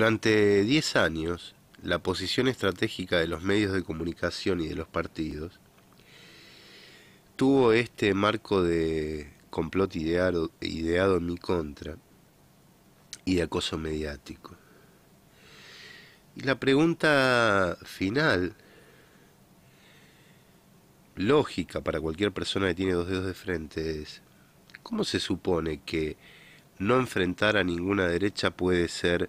Durante 10 años, la posición estratégica de los medios de comunicación y de los partidos tuvo este marco de complot ideado, en mi contra y de acoso mediático. Y la pregunta final, lógica para cualquier persona que tiene dos dedos de frente, es, ¿cómo se supone que no enfrentar a ninguna derecha puede ser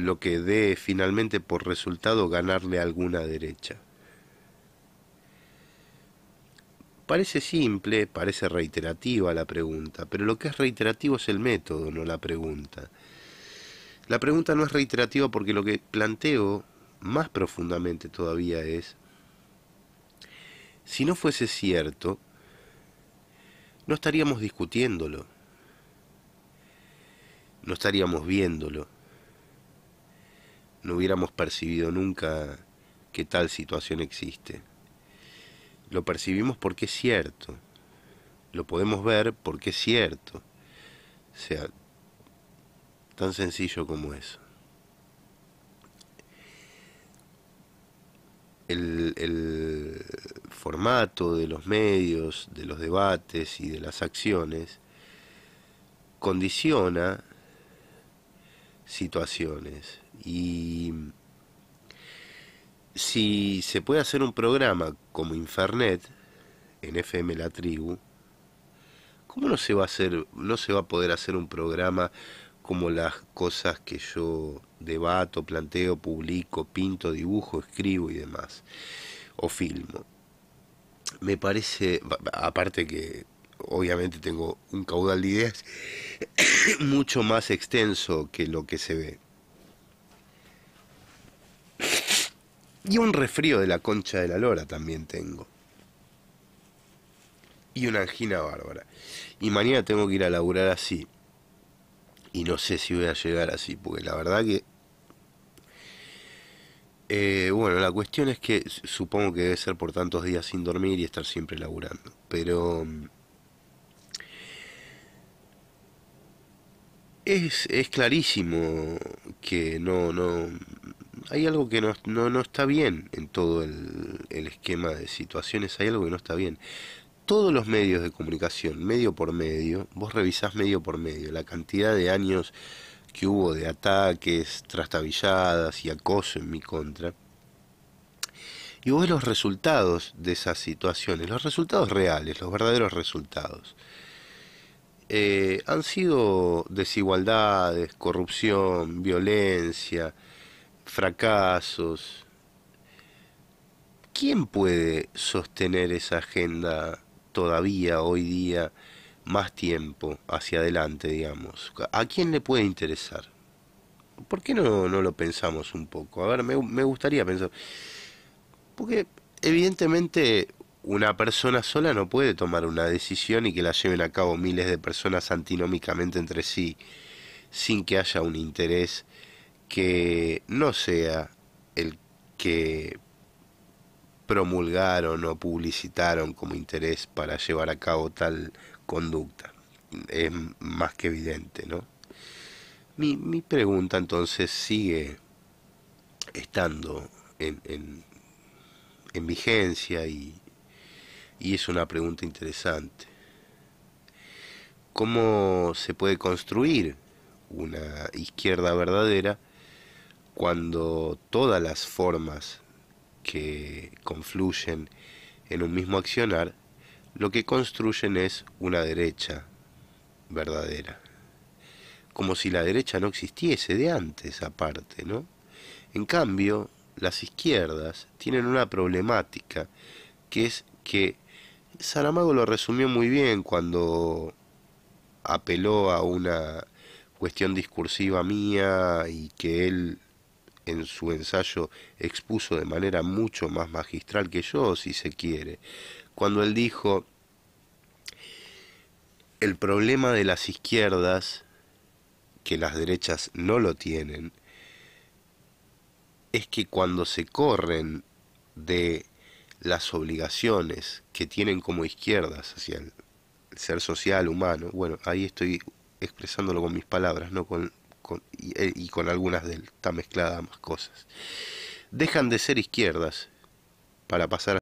lo que dé finalmente por resultado ganarle alguna derecha. Parece simple, parece reiterativa la pregunta, pero lo que es reiterativo es el método, no la pregunta. La pregunta no es reiterativa porque lo que planteo más profundamente todavía es, si no fuese cierto, no estaríamos discutiéndolo, no estaríamos viéndolo no hubiéramos percibido nunca que tal situación existe. Lo percibimos porque es cierto, lo podemos ver porque es cierto. O sea, tan sencillo como eso. El, el, formato de los medios, de los debates y de las acciones condiciona situaciones. Y si se puede hacer un programa como Infernet en FM La Tribu, ¿cómo no se va a hacer, no se va a poder hacer un programa como las cosas que yo debato, planteo, publico, pinto, dibujo, escribo y demás, o filmo? Me parece, aparte que obviamente tengo un caudal de ideas mucho más extenso que lo que se ve Y un resfrío de la concha de la lora también tengo. Y una angina bárbara. Y mañana tengo que ir a laburar así. Y no sé si voy a llegar así, porque la verdad que... Eh, bueno, la cuestión es que supongo que debe ser por tantos días sin dormir y estar siempre laburando. Pero... Mm, es, es clarísimo que no, no, hay algo que no, no, no está bien en todo el, el, esquema de situaciones, hay algo que no está bien. Todos los medios de comunicación, medio por medio, vos revisás medio por medio, la cantidad de años que hubo de ataques, trastabilladas y acoso en mi contra. Y vos los resultados de esas situaciones, los resultados reales, los verdaderos resultados. Eh, han sido desigualdades, corrupción, violencia, fracasos. ¿Quién puede sostener esa agenda todavía, hoy día, más tiempo hacia adelante, digamos? ¿A quién le puede interesar? ¿Por qué no, no lo pensamos un poco? A ver, me, me gustaría pensar. Porque evidentemente una persona sola no puede tomar una decisión y que la lleven a cabo miles de personas antinómicamente entre sí, sin que haya un interés que no sea el que promulgaron o publicitaron como interés para llevar a cabo tal conducta. Es más que evidente, ¿no? Mi, pregunta entonces sigue estando en, en, vigencia y, y es una pregunta interesante. ¿Cómo se puede construir una izquierda verdadera cuando todas las formas que confluyen en un mismo accionar, lo que construyen es una derecha verdadera. Como si la derecha no existiese de antes aparte, ¿no? En cambio, las izquierdas tienen una problemática que es que Saramago lo resumió muy bien cuando apeló a una cuestión discursiva mía y que él en su ensayo expuso de manera mucho más magistral que yo, si se quiere, cuando él dijo, el problema de las izquierdas, que las derechas no lo tienen, es que cuando se corren de las obligaciones que tienen como izquierdas hacia el ser social humano, bueno, ahí estoy expresándolo con mis palabras, no con eh, y, con algunas de él, está mezclada más cosas. Dejan de ser izquierdas para pasar a